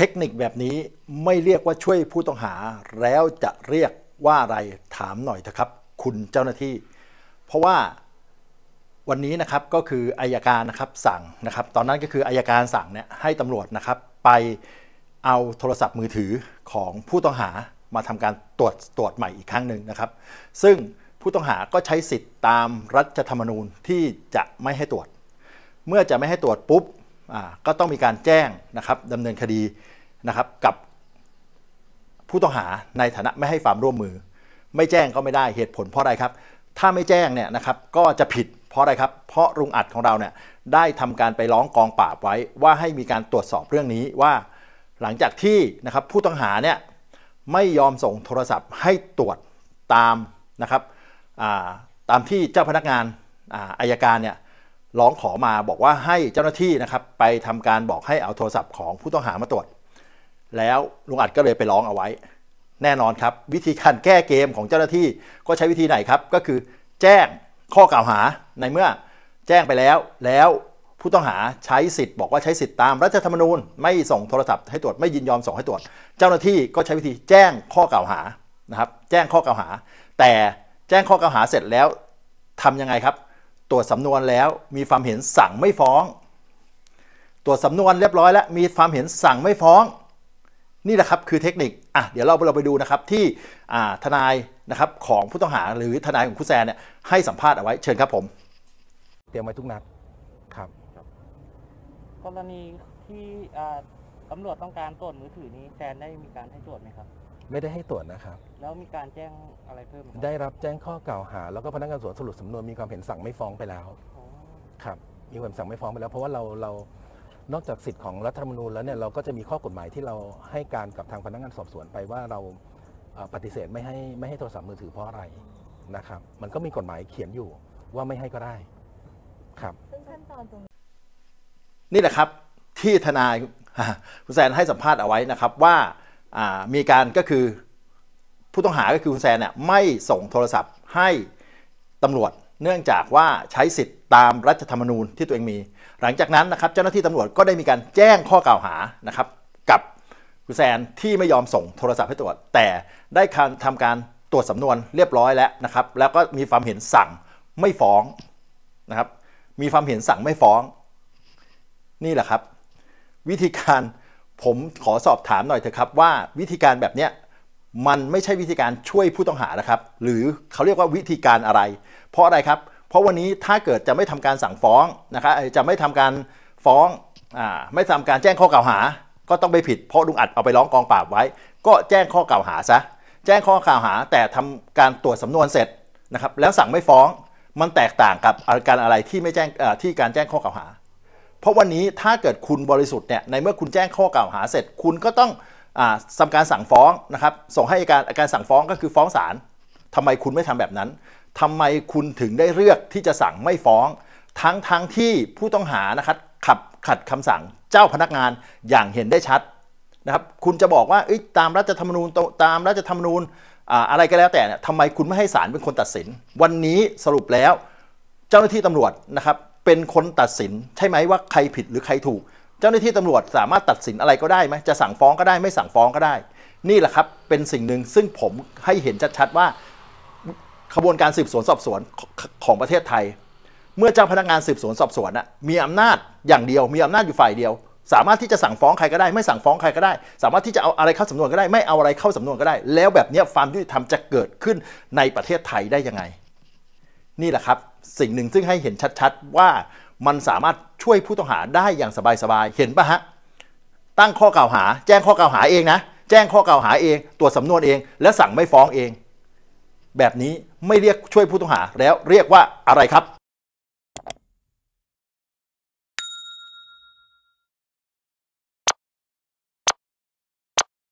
เทคนิคแบบนี้ไม่เรียกว่าช่วยผู้ต้องหา แล้วจะเรียกว่าอะไรถามหน่อยเถอะครับคุณเจ้าหน้าที่ เพราะว่าวันนี้นะครับก็คืออายการนะครับสั่งนะครับ ตอนนั้นก็คืออายการสั่งเนี่ยให้ตำรวจนะครับ ไปเอาโทรศัพท์มือถือของผู้ต้องหามาทำการตรวจตรวจใหม่อีกครั้งหนึ่งนะครับ ซึ่งผู้ต้องหาก็ใช้สิทธิ์ตามรัฐธรรมนูญที่จะไม่ให้ตรวจ เมื่อจะไม่ให้ตรวจปุ๊บก็ต้องมีการแจ้งนะครับดำเนินคดีนะครับกับ ผู้ต้องหาในฐานะไม่ให้ความร่วมมือ ไม่แจ้งก็ไม่ได้เหตุผลเพราะอะไรครับ ถ้าไม่แจ้งเนี่ยนะครับก็จะผิดเพราะอะไรครับเพราะรุงอัดของเราเนี่ยได้ทำการไปร้องกองปราบไว้ว่าให้มีการตรวจสอบเรื่องนี้ว่า หลังจากที่นะครับผู้ต้องหาเนี่ยไม่ยอมส่งโทรศัพท์ให้ตรวจตามนะครับตามที่เจ้าพนักงานอายการเนี่ยร้องขอมาบอกว่าให้เจ้าหน้าที่นะครับ ไปทำการบอกให้เอาโทรศัพท์ของผู้ต้องหามาตรวจ แล้วลุงอัดก็เลยไปร้องเอาไว้ แน่นอนครับ วิธีการแก้เกมของเจ้าหน้าที่ก็ใช้วิธีไหนครับ ก็คือ แจ้งข้อกล่าวหาในเมื่อ แจ้งไปแล้วแล้วผู้ต้องหาใช้สิทธิ์บอกว่าใช้สิทธิ์ตามรัฐธรรมนูญ ไม่ส่งโทรศัพท์ให้ตรวจไม่ยินยอมส่งให้ตรวจ เจ้าหน้าที่ก็ใช้วิธีแจ้งข้อกล่าวหานะครับ แจ้งข้อกล่าวหา แต่แจ้งข้อกล่าวหาเสร็จแล้วทํำยังไงครับตรวจสำนวนแล้วมีความเห็นสั่งไม่ฟ้อง ตรวจสำนวนเรียบร้อยแล้วมีความเห็นสั่งไม่ฟ้อง นี่แหละครับคือเทคนิค อ่ะเดี๋ยวเราเราไปดูนะครับที่ทนายนะครับของผู้ต้องหาหรือทนายของคุณแซนเนี่ยให้สัมภาษณ์เอาไว้ เชิญครับผม เตรียมไว้ทุกนัดครับกรณีที่ตำรวจต้องการตรวจมือถือนี้แซนได้มีการให้ตรวจไหมครับไม่ได้ให้ตรวจนะครับ แล้วมีการแจ้งอะไรเพิ่มได้รับแจ้งข้อกล่าวหาแล้วก็พนักงานสวนสรุปสำนวนมีความเห็นสั่งไม่ฟ้องไปแล้ว ครับ มีความสั่งไม่ฟ้องไปแล้วเพราะว่าเราเรานอกจากสิทธิ์ของรัฐธรรมนูญแล้วเนี่ยเราก็จะมีข้อกฎหมายที่เราให้การกับทางพนักงานสอบสวนไปว่าเราปฏิเสธไม่ให้ไม่ให้โทรศัพท์มือถือเพราะอะไรนะครับ มันก็มีกฎหมายเขียนอยู่ว่าไม่ให้ก็ได้ ครับซึ่งขั้นตอนตรงนี่แหละครับที่ทนายคุณแซนให้สัมภาษณ์เอาไว้นะครับว่ามีการก็คือผู้ต้องหาก็คือคุณแซนเนี่ยไม่ส่งโทรศัพท์ให้ตำรวจเนื่องจากว่าใช้สิทธิ์ตามรัฐธรรมนูญที่ตัวเองมี หลังจากนั้นนะครับเจ้าหน้าที่ตำรวจก็ได้มีการแจ้งข้อกล่าวหานะครับกับคุณแซนที่ไม่ยอมส่งโทรศัพท์ให้ตรวจ แต่ได้การทำการตรวจสำนวนเรียบร้อยแล้วนะครับ แล้วก็มีความเห็นสั่งไม่ฟ้องนะครับมีความเห็นสั่งไม่ฟ้อง นี่แหละครับ วิธีการผมขอสอบถามหน่อยเถอะครับว่าวิธีการแบบเนี้ยมันไม่ใช่วิธีการช่วยผู้ต้องหานะครับ หรือเขาเรียกว่าวิธีการอะไร เพราะอะไรครับเพราะวันนี้ถ้าเกิดจะไม่ทำการสั่งฟ้องนะครับจะไม่ทำการฟ้องอไม่ทำการแจ้งข้อกล่าวหา ก็ต้องไปผิดเพราะลุงอัดเอาไปร้องกองปราบไว้ ก็แจ้งข้อกล่าวหาซะแจ้งข้อกล่าวหาแต่ทำการตรวจสำนวนเสร็จนะครับแล้วสั่งไม่ฟ้องมันแตกต่างกับการอะไรที่ไม่แจ้งที่การแจ้งข้อกล่าวหาเพราะวันนี้ถ้าเกิดคุณบริสุทธิ์เนี่ยในเมื่อคุณแจ้งข้อกล่าวหาเสร็จคุณก็ต้องทำการสั่งฟ้องนะครับ ส่งให้อาการอาการสั่งฟ้องก็คือฟ้องศาลทำไมคุณไม่ทำแบบนั้น ทำไมคุณถึงได้เลือกที่จะสั่งไม่ฟ้อง ทั้งทั้งที่ผู้ต้องหานะครับขับขัดคำสั่งเจ้าพนักงานอย่างเห็นได้ชัดนะครับคุณจะบอกว่าตามรัฐธรรมนูญตามรัฐธรรมนูญอะไรก็แล้วแต่เนี่ยทำไมคุณไม่ให้ศาลเป็นคนตัดสิน วันนี้สรุปแล้ว เจ้าหน้าที่ตำรวจนะครับเป็นคนตัดสินใช่ไหมว่าใครผิดหรือใครถูก เจ้าหน้าที่ตำรวจสามารถตัดสินอะไรก็ได้ไหมจะสั่งฟ้องก็ได้ไม่สั่งฟ้องก็ได้ นี่แหละครับเป็นสิ่งหนึ่งซึ่งผมให้เห็นชัดๆว่าขบวนการสืบสวนสอบสวนของประเทศไทย เมื่อเจ้าพนักงานสืบสวนสอบสวนมีอำนาจอย่างเดียว มีอำนาจอยู่ฝ่ายเดียว สามารถที่จะสั่งฟ้องใครก็ได้ไม่สั่งฟ้องใครก็ได้ สามารถที่จะเอาอะไรเข้าสำนวนก็ได้ไม่เอาอะไรเข้าสำนวนก็ได้ แล้วแบบนี้ความยุติธรรมจะเกิดขึ้นในประเทศไทยได้ยังไงนี่แหละครับสิ่งหนึ่งซึ่งให้เห็นชัด ๆ ว่ามันสามารถช่วยผู้ต้องหาได้อย่างสบายๆเห็นปะฮะตั้งข้อกล่าวหาแจ้งข้อกล่าวหาเองนะแจ้งข้อกล่าวหาเองตรวจสำนวนเองและสั่งไม่ฟ้องเอง แบบนี้ไม่เรียกช่วยผู้ต้องหาแล้วเรียกว่าอะไรครับ